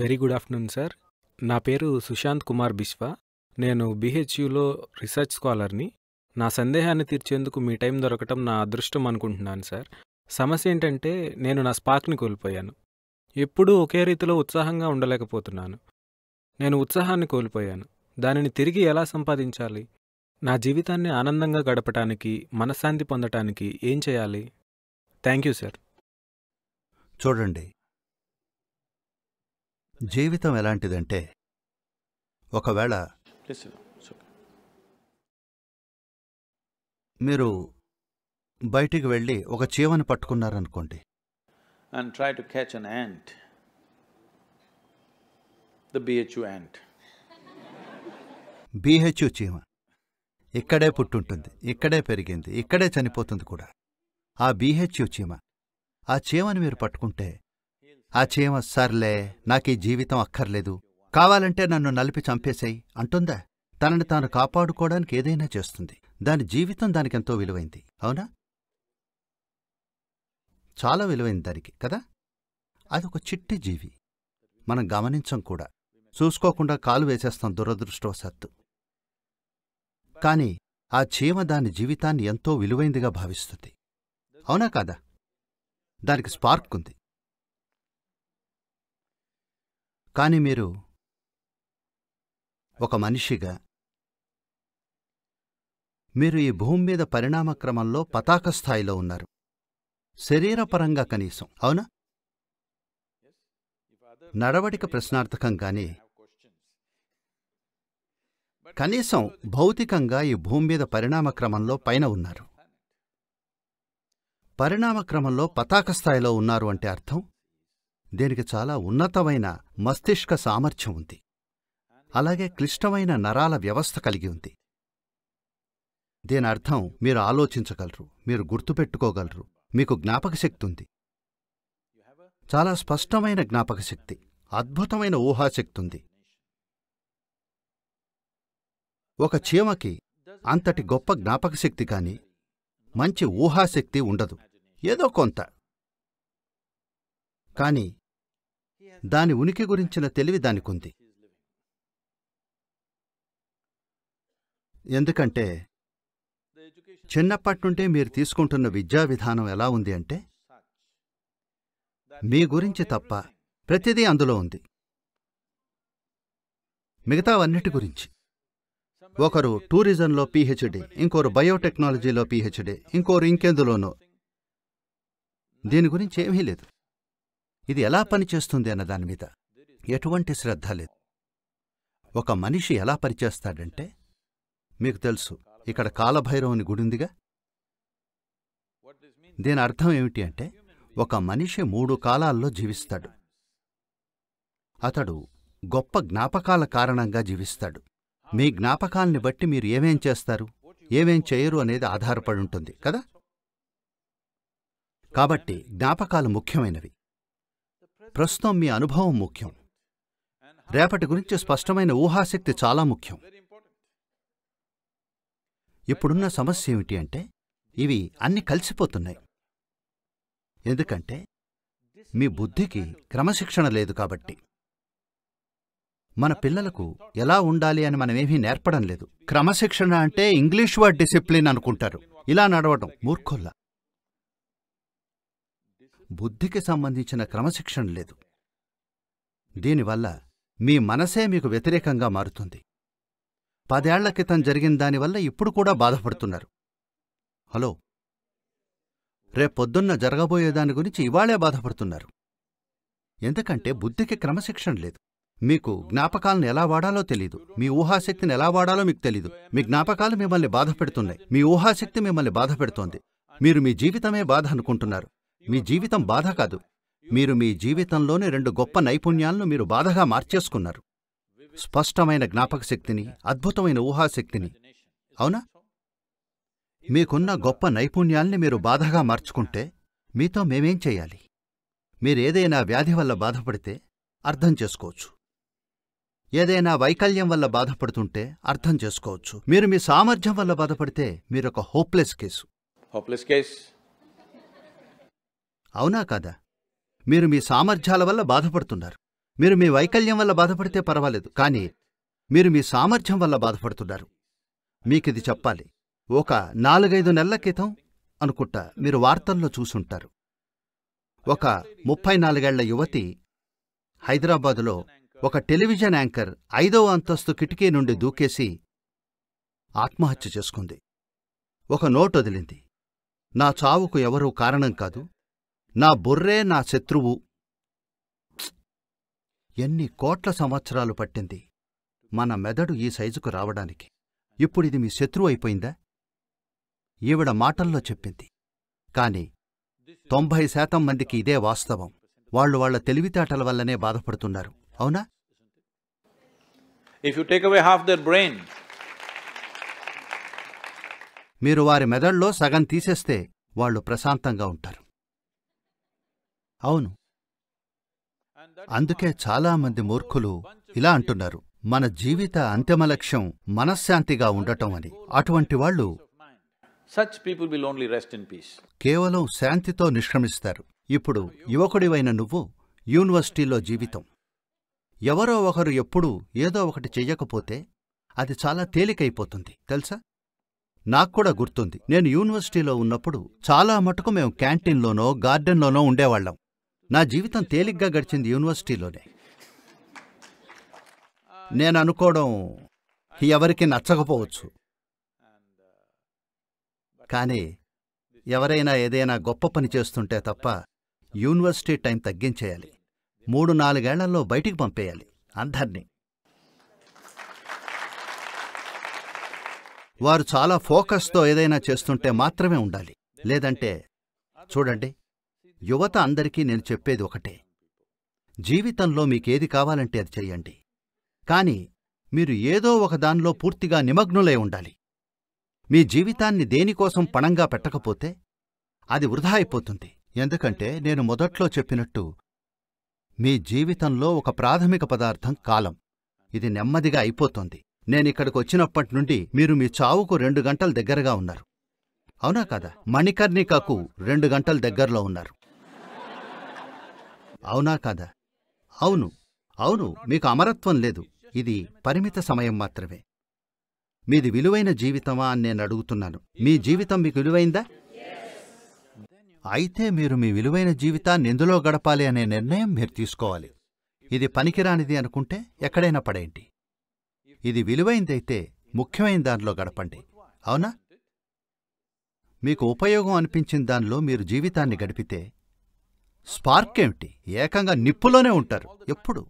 very good afternoon sir నా పేరు సుశాంత్ కుమార్ బిశ్వా నేను బీహెచ్యులో రీసెర్చ్ స్కాలర్ని నా సందేహాన్ని తీర్చేందుకు మీ టైం దొరకటం నా అదృష్టం అనుకుంటున్నాను సార్ సమస్య ఏంటంటే నేను నా స్పాక్ని కోల్పోయాను ఎప్పుడూ ఒకే రీతిలో ఉత్సాహంగా ఉండలేకపోతున్నాను నేను ఉత్సాహాన్ని కోల్పోయాను దానిని తిరిగి ఎలా సంపాదించాలి నా జీవితాన్ని ఆనందంగా గడపటానికి మనశ్శాంతి పొందటానికి ఏం చేయాలి థ్యాంక్ యూ సార్ చూడండి జీవితం ఎలాంటిదంటే ఒకవేళ మీరు బయటికి వెళ్ళి ఒక చీమని పట్టుకున్నారనుకోండి and try to catch an ant the బిహెచ్యు యాంట్ బిహెచ్యు చీమ ఇక్కడే పుట్టుంటుంది ఇక్కడే పెరిగింది ఇక్కడే చనిపోతుంది కూడా ఆ బిహెచ్యు చీమ ఆ చీమను మీరు పట్టుకుంటే ఆ చీమ సర్లే నాకీ జీవితం అక్కర్లేదు కావాలంటే నన్ను నలిపి చంపేశాయి అంటుందా తనని తాను కాపాడుకోవడానికి ఏదైనా చేస్తుంది దాని జీవితం దానికెంతో విలువైంది అవునా చాలా విలువైంది దానికి కదా అదొక చిట్టి జీవి మనం గమనించం కూడా చూసుకోకుండా కాలు వేసేస్తాం దురదృష్టవశాత్తు కాని ఆ చీమ దాని జీవితాన్ని ఎంతో విలువైందిగా భావిస్తుంది అవునా కాదా దానికి స్పార్క్ ఉంది కానీ మీరు ఒక మనిషిగా మీరు ఈ భూమి మీద పరిణామక్రమంలో పతాక స్థాయిలో ఉన్నారు శరీరపరంగా కనీసం అవునా నడవడిక ప్రశ్నార్థకం కానీ కనీసం భౌతికంగా ఈ భూమి మీద పరిణామక్రమంలో పైన ఉన్నారు పరిణామక్రమంలో పతాక స్థాయిలో ఉన్నారు అంటే అర్థం దీనికి చాలా ఉన్నతమైన మస్తిష్క సామర్థ్యం ఉంది అలాగే క్లిష్టమైన నరాల వ్యవస్థ కలిగి ఉంది దీని అర్థం మీరు ఆలోచించగలరు మీరు గుర్తుపెట్టుకోగలరు మీకు జ్ఞాపకశక్తి ఉంది చాలా స్పష్టమైన జ్ఞాపకశక్తి అద్భుతమైన ఊహాశక్తి ఉంది ఒక చీమకి అంతటి గొప్ప జ్ఞాపకశక్తి కాని మంచి ఊహాశక్తి ఉండదు ఏదో కొంత కాని దాని ఉనికి గురించిన తెలివి దానికుంది ఎందుకంటే చిన్నప్పటినుంటే మీరు తీసుకుంటున్న విద్యా విధానం ఎలా ఉంది అంటే మీ గురించి తప్ప ప్రతిదీ అందులో ఉంది మిగతావన్నిటి గురించి ఒకరు టూరిజంలో పీహెచ్డి ఇంకోరు బయోటెక్నాలజీలో పీహెచ్డి ఇంకోరు ఇంకెందులోనో దీని గురించి ఏమీ లేదు ఇది ఎలా పనిచేస్తుంది అన్న దాని మీద ఎటువంటి శ్రద్ధ లేదు ఒక మనిషి ఎలా పనిచేస్తాడంటే మీకు తెలుసు ఇక్కడ కాలభైరవుని గుడిందిగా దీని అర్థం ఏమిటి అంటే ఒక మనిషి మూడు కాలాల్లో జీవిస్తాడు అతడు గొప్ప జ్ఞాపకాల కారణంగా జీవిస్తాడు మీ జ్ఞాపకాల్ని బట్టి మీరు ఏమేం చేస్తారు ఏమేం చేయరు అనేది ఆధారపడి ఉంటుంది కదా కాబట్టి జ్ఞాపకాలు ముఖ్యమైనవి ప్రస్తుతం మీ అనుభవం ముఖ్యం రేపటి గురించి స్పష్టమైన ఊహాశక్తి చాలా ముఖ్యం ఇప్పుడున్న సమస్య ఏమిటి అంటే ఇవి అన్ని కలిసిపోతున్నాయి ఎందుకంటే మీ బుద్ధికి క్రమశిక్షణ లేదు కాబట్టి మన పిల్లలకు ఎలా ఉండాలి అని మనమేమీ నేర్పడం లేదు క్రమశిక్షణ అంటే ఇంగ్లీష్ వర్డ్ డిసిప్లిన్ అనుకుంటారు ఇలా నడవటం మూర్ఖుల్లా బుద్ధికి సంబంధించిన క్రమశిక్షణ లేదు దీనివల్ల మీ మనసే మీకు వ్యతిరేకంగా మారుతుంది పదేళ్ల క్రితం జరిగిన దానివల్ల ఇప్పుడు కూడా బాధపడుతున్నారు హలో రేపొద్దున్న జరగబోయేదాని గురించి ఇవాళే బాధపడుతున్నారు ఎందుకంటే బుద్ధికి క్రమశిక్షణ లేదు మీకు జ్ఞాపకాలను ఎలా వాడాలో తెలీదు మీ ఊహాశక్తిని ఎలా వాడాలో మీకు తెలీదు మీ జ్ఞాపకాలు మిమ్మల్ని బాధ పెడుతున్నాయి మీ ఊహాశక్తి మిమ్మల్ని బాధ పెడుతోంది మీరు మీ జీవితమే బాధ అనుకుంటున్నారు మీ జీవితం బాధ కాదు మీరు మీ జీవితంలోని రెండు గొప్ప నైపుణ్యాలను మీరు బాధగా మార్చేసుకున్నారు స్పష్టమైన జ్ఞాపక శక్తిని అద్భుతమైన ఊహాశక్తిని అవునా మీకున్న గొప్ప నైపుణ్యాల్ని మీరు బాధగా మార్చుకుంటే మీతో మేమేం చేయాలి మీరేదైనా వ్యాధి వల్ల బాధపడితే అర్థం చేసుకోవచ్చు ఏదైనా వైకల్యం వల్ల బాధపడుతుంటే అర్థం చేసుకోవచ్చు మీరు మీ సామర్థ్యం వల్ల బాధపడితే మీరొక హోప్లెస్ కేసు హోప్లెస్ కేసు అవునా కాదా మీరు మీ సామర్థ్యాల వల్ల బాధపడుతున్నారు మీరు మీ వైకల్యం వల్ల బాధపడితే పర్వాలేదు కాని మీరు మీ సామర్థ్యం వల్ల బాధపడుతున్నారు మీకిది చెప్పాలి ఒక నాలుగైదు నెలల క్రితం అనుకుంటా మీరు వార్తల్లో చూసుంటారు ఒక ముప్పై నాలుగేళ్ల యువతి హైదరాబాదులో ఒక టెలివిజన్ యాంకర్ ఐదవ అంతస్తు కిటికీ నుండి దూకేసి ఆత్మహత్య చేసుకుంది ఒక నోట్ వదిలింది నా చావుకు ఎవరూ కారణం కాదు నా బొర్రే నా శత్రువు ఎన్ని కోట్ల సంవత్సరాలు పట్టింది మన మెదడు ఈ సైజుకు రావడానికి ఇప్పుడిది మీ శత్రువు అయిపోయిందా ఈవిడ మాటల్లో చెప్పింది కాని తొంభై శాతం మందికి ఇదే వాస్తవం వాళ్ళు వాళ్ల తెలివితేటల వల్లనే బాధపడుతున్నారు అవునా if you take away half their brain మీరు వారి మెదడులో సగం తీసేస్తే వాళ్ళు ప్రశాంతంగా ఉంటారు అవును అందుకే చాలామంది మూర్ఖులు ఇలా అంటున్నారు మన జీవిత అంతిమ లక్ష్యం మనశ్శాంతిగా ఉండటం అని అటువంటి వాళ్ళు కేవలం శాంతితో నిష్క్రమిస్తారు ఇప్పుడు యువకుడివైన నువ్వు యూనివర్సిటీలో జీవితం ఎవరో ఒకరు ఎప్పుడూ ఏదో ఒకటి చెయ్యకపోతే అది చాలా తేలికైపోతుంది తెలుసా నాక్కూడా గుర్తుంది నేను యూనివర్సిటీలో ఉన్నప్పుడు చాలా మటుకు మేము క్యాంటీన్లోనో గార్డెన్లోనో ఉండేవాళ్ళం నా జీవితం తేలిగ్గా గడిచింది యూనివర్సిటీలోనే నేను అనుకోవడం ఎవరికి నచ్చకపోవచ్చు కానీ ఎవరైనా ఏదైనా గొప్ప పని చేస్తుంటే తప్ప యూనివర్సిటీ టైం తగ్గించేయాలి మూడు నాలుగేళ్లలో బయటికి పంపేయాలి అందర్నీ వారు చాలా ఫోకస్తో ఏదైనా చేస్తుంటే మాత్రమే ఉండాలి లేదంటే చూడండి యువత అందరికీ నేను చెప్పేది ఒకటే జీవితంలో మీకేది కావాలంటే అది చెయ్యండి కాని మీరు ఏదో ఒకదానిలో పూర్తిగా నిమగ్నులై ఉండాలి మీ జీవితాన్ని దేనికోసం పణంగా పెట్టకపోతే అది వృధా అయిపోతుంది ఎందుకంటే నేను మొదట్లో చెప్పినట్టు మీ జీవితంలో ఒక ప్రాథమిక పదార్థం కాలం ఇది నెమ్మదిగా అయిపోతుంది నేనిక్కడికి వచ్చినప్పటి నుండి మీరు మీ చావుకు రెండు గంటల దగ్గరగా ఉన్నారు అవునా కదా మణికర్ణికకు రెండు గంటల దగ్గరలో ఉన్నారు అవునా కాదా అవును అవును మీకు అమరత్వం లేదు ఇది పరిమిత సమయం మాత్రమే మీది విలువైన జీవితమా అని నేను అడుగుతున్నాను మీ జీవితం మీకు విలువైందా అయితే మీరు మీ విలువైన జీవితాన్ని ఎందులో గడపాలి అనే నిర్ణయం మీరు తీసుకోవాలి ఇది పనికిరానిది అనుకుంటే ఎక్కడైనా పడేయండి ఇది విలువైందైతే ముఖ్యమైన దానిలో గడపండి అవునా మీకు ఉపయోగం అనిపించిన దానిలో మీరు జీవితాన్ని గడిపితే స్పార్క్ ఏమిటి ఏకంగా నిప్పులోనే ఉంటారు ఎప్పుడు